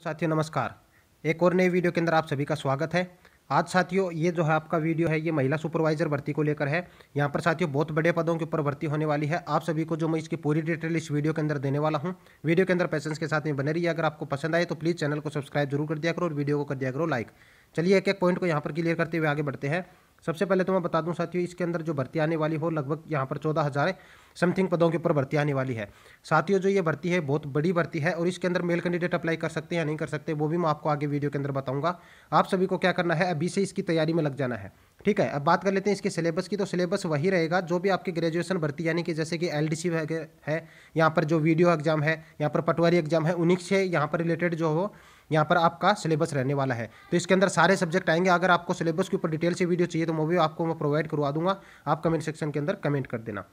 साथियों नमस्कार एक और नई वीडियो के अंदर आप सभी का स्वागत है आज साथियों ये जो है आपका वीडियो है ये महिला सुपरवाइजर भर्ती को लेकर है यहाँ पर साथियों बहुत बड़े पदों के ऊपर भर्ती होने वाली है आप सभी को जो मैं इसकी पूरी डिटेल इस वीडियो के अंदर देने वाला हूँ वीडियो के अंदर पैसेंस के साथ में बने रहिए अगर आपको पसंद आए तो प्लीज़ चैनल को सब्सक्राइब जरूर कर दिया करो और वीडियो को कर दिया करो लाइक चलिए एक एक पॉइंट को यहाँ पर क्लियर करते हुए आगे बढ़ते हैं सबसे पहले तो मैं बता दूं साथियों इसके अंदर जो भर्ती आने वाली हो लगभग यहाँ पर चौदह हज़ार समथिंग पदों के ऊपर भर्ती आने वाली है साथियों जो ये भर्ती है बहुत बड़ी भर्ती है और इसके अंदर मेल कैंडिडेट अप्लाई कर सकते हैं या नहीं कर सकते वो भी मैं आपको आगे वीडियो के अंदर बताऊंगा आप सभी को क्या करना है अभी से इसकी तैयारी में लग जाना है ठीक है अब बात कर लेते हैं इसके सिलेबस की तो सिलेबस वही रहेगा जो भी आपके ग्रेजुएशन भर्ती यानी कि जैसे कि एल है यहाँ पर जो वीडियो एग्जाम है यहाँ पर पटवारी एग्जाम है उन्हीं से यहाँ पर रिलेटेड जो हो यहाँ पर आपका सिलेबस रहने वाला है तो इसके अंदर सारे सब्जेक्ट आएंगे अगर आपको सिलेबस के ऊपर डिटेल से वीडियो चाहिए तो वो भी आपको मैं प्रोवाइड करवा दूंगा आप कमेंट सेक्शन के अंदर कमेंट कर देना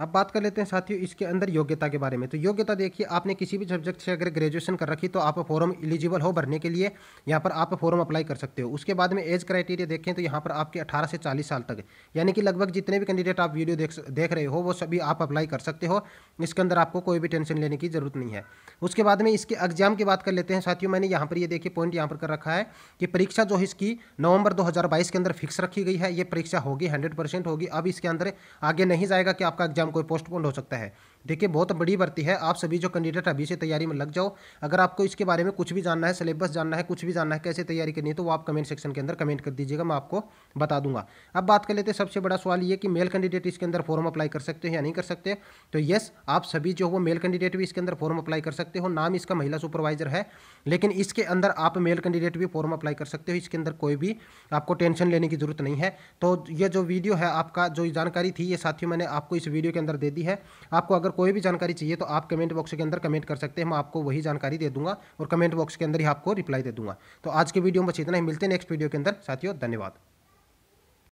अब बात कर लेते हैं साथियों इसके अंदर योग्यता के बारे में तो योग्यता देखिए आपने किसी भी सब्जेक्ट से अगर ग्रेजुएशन कर रखी तो आप फॉर्म एलिजिबल हो भरने के लिए यहाँ पर आप फॉर्म अप्लाई कर सकते हो उसके बाद में एज क्राइटेरिया देखें तो यहाँ पर आपके 18 से 40 साल तक यानी कि लगभग जितने भी कैंडिडेट आप वीडियो देख देख रहे हो वो सभी आप अप्लाई कर सकते हो इसके अंदर आपको कोई भी टेंशन लेने की जरूरत नहीं है उसके बाद में इसके एग्जाम की बात कर लेते हैं साथियों मैंने यहाँ पर ये देखिए पॉइंट यहाँ पर कर रखा है कि परीक्षा जो इसकी नवंबर दो के अंदर फिक्स रखी गई है ये परीक्षा होगी हंड्रेड होगी अब इसके अंदर आगे नहीं जाएगा कि आपका एग्जाम एग्जाम कोई पोस्टपोन्ड हो सकता है देखिए बहुत बड़ी भर्ती है आप सभी जो कैंडिडेट अभी से तैयारी में लग जाओ अगर आपको इसके बारे में कुछ भी जानना है सिलेबस जानना है कुछ भी जानना है कैसे तैयारी करनी है तो वो आप कमेंट सेक्शन के अंदर कमेंट कर दीजिएगा मैं आपको बता दूंगा अब बात कर लेते हैं सबसे बड़ा सवाल ये कि मेल कैंडिडेट इसके अंदर फॉर्म अप्लाई कर सकते हो या नहीं कर सकते तो येस आप सभी जो वो मेल कैंडिडेट भी इसके अंदर फॉर्म अप्लाई कर सकते हो नाम इसका महिला सुपरवाइजर है लेकिन इसके अंदर आप मेल कैंडिडेट भी फॉर्म अप्लाई कर सकते हो इसके अंदर कोई भी आपको टेंशन लेने की जरूरत नहीं है तो ये जो वीडियो है आपका जो जानकारी थी ये साथियों मैंने आपको इस वीडियो के अंदर दे दी है आपको अगर कोई भी जानकारी चाहिए तो आप कमेंट बॉक्स के अंदर कमेंट कर सकते हैं मैं आपको वही जानकारी दे दूंगा और कमेंट बॉक्स के अंदर ही आपको रिप्लाई दे दूंगा तो आज के वीडियो में बस इतना ही मिलते हैं नेक्स्ट वीडियो के अंदर साथियों धन्यवाद